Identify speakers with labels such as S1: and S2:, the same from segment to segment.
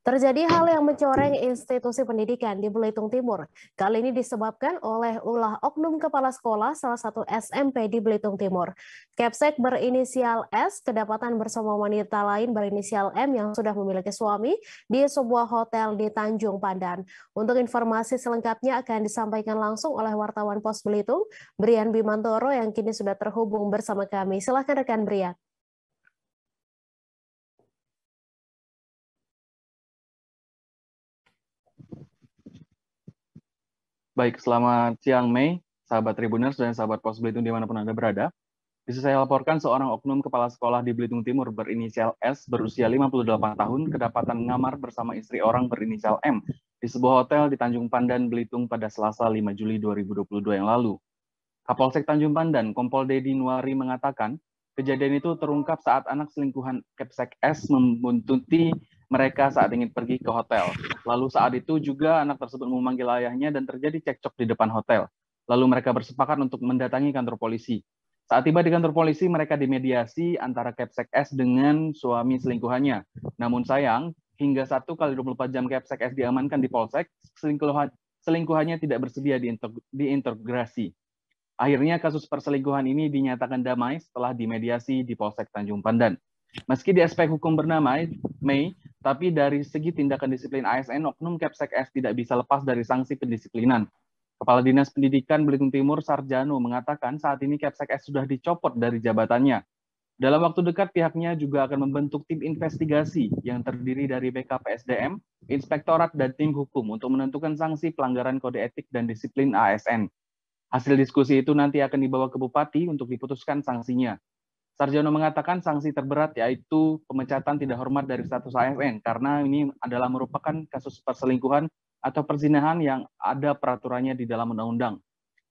S1: Terjadi hal yang mencoreng institusi pendidikan di Belitung Timur. Kali ini disebabkan oleh ulah oknum kepala sekolah salah satu SMP di Belitung Timur. Kepsek berinisial S kedapatan bersama wanita lain berinisial M yang sudah memiliki suami di sebuah hotel di Tanjung Pandan. Untuk informasi selengkapnya akan disampaikan langsung oleh wartawan Pos Belitung, Brian Bimantoro yang kini sudah terhubung bersama kami. Silahkan rekan Brian.
S2: Baik, selamat siang Mei, sahabat Tribuners dan sahabat Pos Belitung dimanapun Anda berada. Bisa saya laporkan seorang oknum kepala sekolah di Belitung Timur berinisial S berusia 58 tahun kedapatan ngamar bersama istri orang berinisial M di sebuah hotel di Tanjung Pandan, Belitung pada Selasa 5 Juli 2022 yang lalu. Kapolsek Tanjung Pandan, Kompol Dedi Nuari mengatakan, kejadian itu terungkap saat anak selingkuhan Kepsek S membuntuti mereka saat ingin pergi ke hotel. Lalu saat itu juga anak tersebut memanggil ayahnya dan terjadi cekcok di depan hotel. Lalu mereka bersepakat untuk mendatangi kantor polisi. Saat tiba di kantor polisi, mereka dimediasi antara Kepsek S dengan suami selingkuhannya. Namun sayang, hingga 1 kali 24 jam Kepsek S diamankan di Polsek, selingkuhannya tidak bersedia diintegrasi. Akhirnya kasus perselingkuhan ini dinyatakan damai setelah dimediasi di Polsek Tanjung Pandan. Meski di aspek hukum bernama Mei, tapi dari segi tindakan disiplin ASN, Oknum Kepsek S tidak bisa lepas dari sanksi pendisiplinan. Kepala Dinas Pendidikan Belitung Timur Sarjano mengatakan saat ini Kepsek S sudah dicopot dari jabatannya. Dalam waktu dekat pihaknya juga akan membentuk tim investigasi yang terdiri dari BKPSDM, Inspektorat, dan tim hukum untuk menentukan sanksi pelanggaran kode etik dan disiplin ASN. Hasil diskusi itu nanti akan dibawa ke Bupati untuk diputuskan sanksinya. Sarjono mengatakan sanksi terberat yaitu pemecatan tidak hormat dari status ASN karena ini adalah merupakan kasus perselingkuhan atau perzinahan yang ada peraturannya di dalam undang-undang.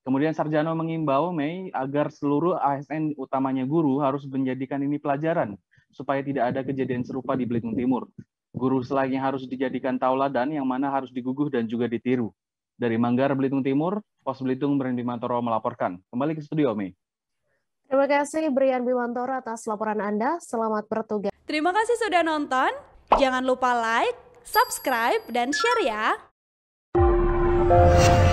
S2: Kemudian Sarjano mengimbau Mei agar seluruh ASN utamanya guru harus menjadikan ini pelajaran supaya tidak ada kejadian serupa di Belitung Timur. Guru selainnya harus dijadikan tauladan yang mana harus diguguh dan juga ditiru. Dari Manggar, Belitung Timur, Pos Belitung Berhenti Mantoro melaporkan. Kembali ke studio, Mei.
S1: Terima kasih Brian Bimantoro atas laporan Anda. Selamat bertugas. Terima kasih sudah nonton. Jangan lupa like, subscribe, dan share ya.